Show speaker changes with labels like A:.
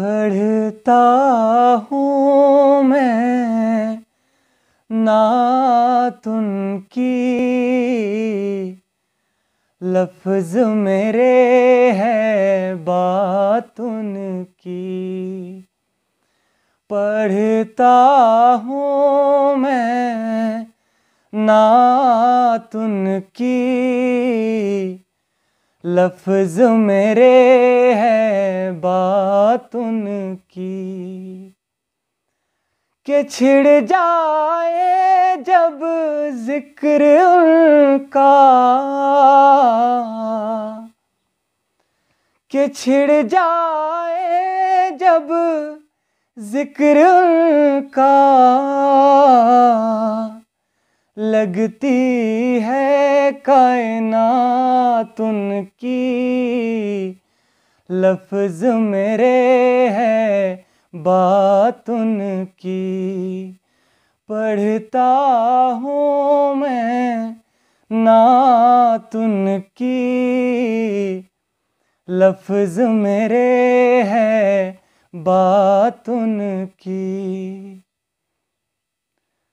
A: पढ़ता हूँ मैं ना तुन की लफ्ज मेरे है बात उनकी पढ़ता हूँ मैं ना तुन की लफ्ज मेरे है बात बात उनकी के छिड़ जाए जब जिक्र उनका के छिड़ जाए जब जिक्र उनका लगती है कायनात उनकी लफ्ज मेरे है बात उनकी पढ़ता हूँ मैं नात उनकी लफ्ज मेरे है बात उनकी